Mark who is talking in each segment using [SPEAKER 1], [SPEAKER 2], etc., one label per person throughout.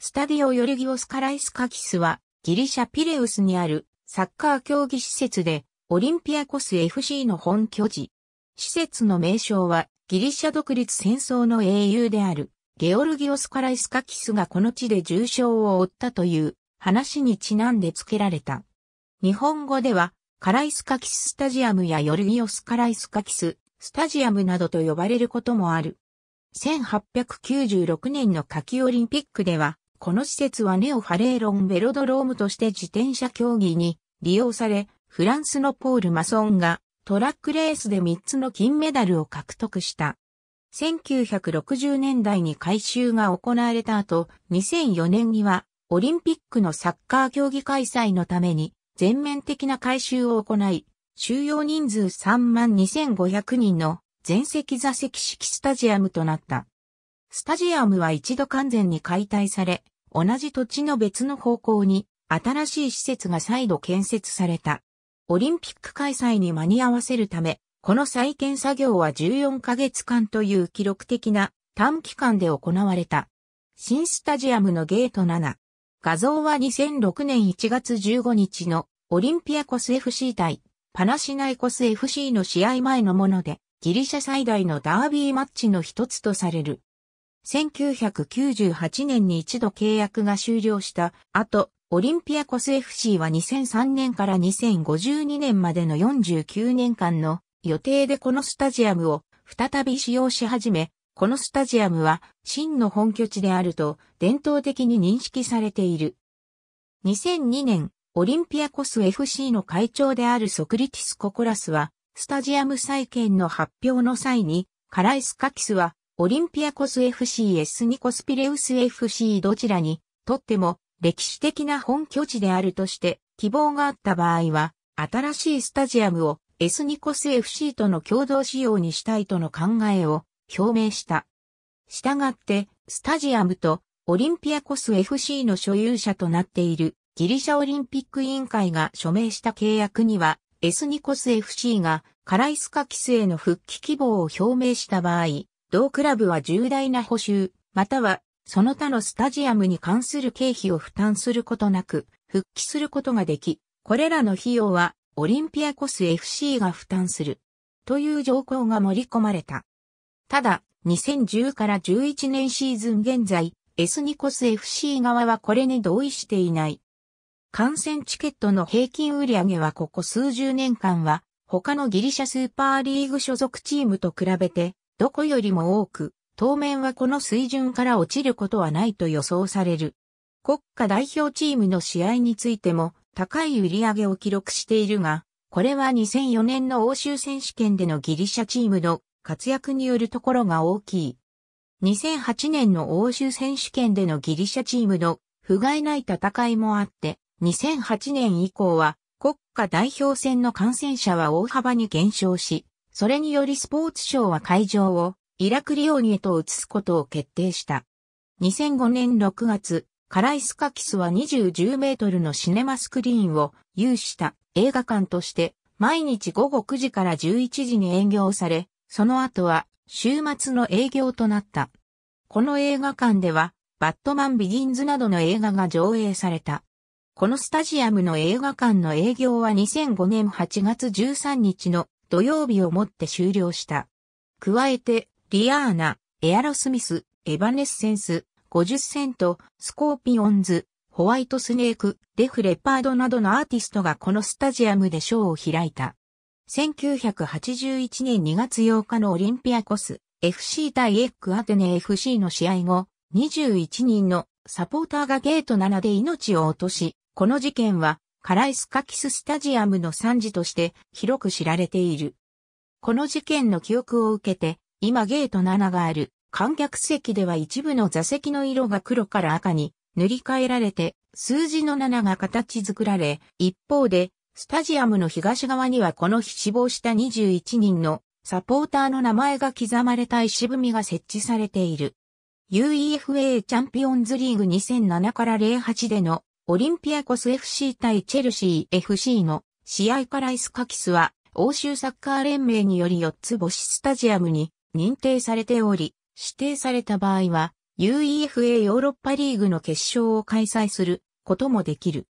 [SPEAKER 1] スタディオヨルギオスカライスカキスは、ギリシャピレウスにあるサッカー競技施設で、オリンピアコス FC の本拠地。施設の名称は、ギリシャ独立戦争の英雄である、ゲオルギオスカライスカキスがこの地で重傷を負ったという話にちなんで付けられた。日本語では、カライスカキススタジアムやヨルギオスカライスカキス、スタジアムなどと呼ばれることもある。1896年の夏季オリンピックでは、この施設はネオ・ファレーロン・ベロドロームとして自転車競技に利用され、フランスのポール・マソンがトラックレースで3つの金メダルを獲得した。1960年代に改修が行われた後、2004年にはオリンピックのサッカー競技開催のために全面的な改修を行い、収容人数3万2500人の全席座席式スタジアムとなった。スタジアムは一度完全に解体され、同じ土地の別の方向に新しい施設が再度建設された。オリンピック開催に間に合わせるため、この再建作業は14ヶ月間という記録的な短期間で行われた。新スタジアムのゲート7。画像は2006年1月15日のオリンピアコス FC 対パナシナイコス FC の試合前のものでギリシャ最大のダービーマッチの一つとされる。1998年に一度契約が終了した後、オリンピアコス FC は2003年から2052年までの49年間の予定でこのスタジアムを再び使用し始め、このスタジアムは真の本拠地であると伝統的に認識されている。2002年、オリンピアコス FC の会長であるソクリティス・ココラスは、スタジアム再建の発表の際に、カライスカキスはオリンピアコス FC エスニコスピレウス FC どちらにとっても歴史的な本拠地であるとして希望があった場合は新しいスタジアムをエスニコス FC との共同使用にしたいとの考えを表明した。したがってスタジアムとオリンピアコス FC の所有者となっているギリシャオリンピック委員会が署名した契約にはエスニコス FC がカライスカキスへの復帰希望を表明した場合、同クラブは重大な補修、またはその他のスタジアムに関する経費を負担することなく、復帰することができ、これらの費用はオリンピアコス FC が負担する。という条項が盛り込まれた。ただ、2010から11年シーズン現在、エスニコス FC 側はこれに同意していない。観戦チケットの平均売上はここ数十年間は、他のギリシャスーパーリーグ所属チームと比べてどこよりも多く、当面はこの水準から落ちることはないと予想される。国家代表チームの試合についても高い売り上げを記録しているが、これは2004年の欧州選手権でのギリシャチームの活躍によるところが大きい。2008年の欧州選手権でのギリシャチームの不甲斐ない戦いもあって、2008年以降は国家代表戦の感染者は大幅に減少し、それによりスポーツ省は会場をイラクリオニへと移すことを決定した。2005年6月、カライスカキスは20 10メートルのシネマスクリーンを有した映画館として毎日午後9時から11時に営業され、その後は週末の営業となった。この映画館ではバットマンビギンズなどの映画が上映された。このスタジアムの映画館の営業は2005年8月13日の土曜日をもって終了した。加えて、リアーナ、エアロスミス、エヴァネッセンス、50セント、スコーピオンズ、ホワイトスネーク、デフレパードなどのアーティストがこのスタジアムでショーを開いた。1981年2月8日のオリンピアコス、FC 対エッグアテネ FC の試合後、21人のサポーターがゲート7で命を落とし、この事件はカライスカキススタジアムの惨事として広く知られている。この事件の記憶を受けて、今ゲート7がある観客席では一部の座席の色が黒から赤に塗り替えられて、数字の7が形作られ、一方で、スタジアムの東側にはこの日死亡した21人のサポーターの名前が刻まれた石踏みが設置されている。UEFA チャンピオンズリーグ2007から08でのオリンピアコス FC 対チェルシー FC の試合からイスカキスは欧州サッカー連盟により4つ星スタジアムに認定されており、指定された場合は UEFA ヨーロッパリーグの決勝を開催することもできる。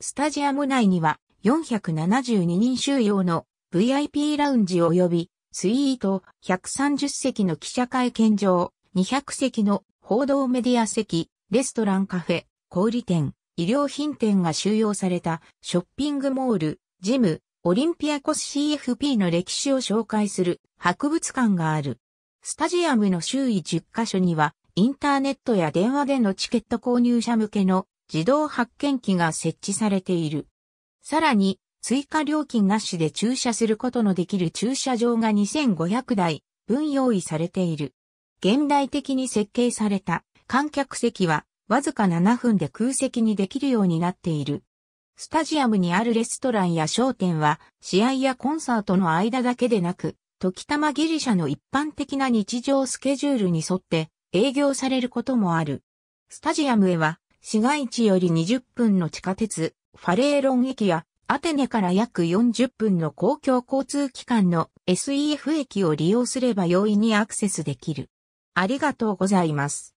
[SPEAKER 1] スタジアム内には472人収容の VIP ラウンジ及びスイート130席の記者会見場、200席の報道メディア席、レストランカフェ、小売店、医療品店が収容されたショッピングモール、ジム、オリンピアコス CFP の歴史を紹介する博物館がある。スタジアムの周囲10カ所には、インターネットや電話でのチケット購入者向けの自動発券機が設置されている。さらに、追加料金なしで駐車することのできる駐車場が2500台分用意されている。現代的に設計された観客席はわずか7分で空席にできるようになっている。スタジアムにあるレストランや商店は、試合やコンサートの間だけでなく、時たまギリシャの一般的な日常スケジュールに沿って営業されることもある。スタジアムへは、市街地より20分の地下鉄、ファレーロン駅や、アテネから約40分の公共交通機関の SEF 駅を利用すれば容易にアクセスできる。ありがとうございます。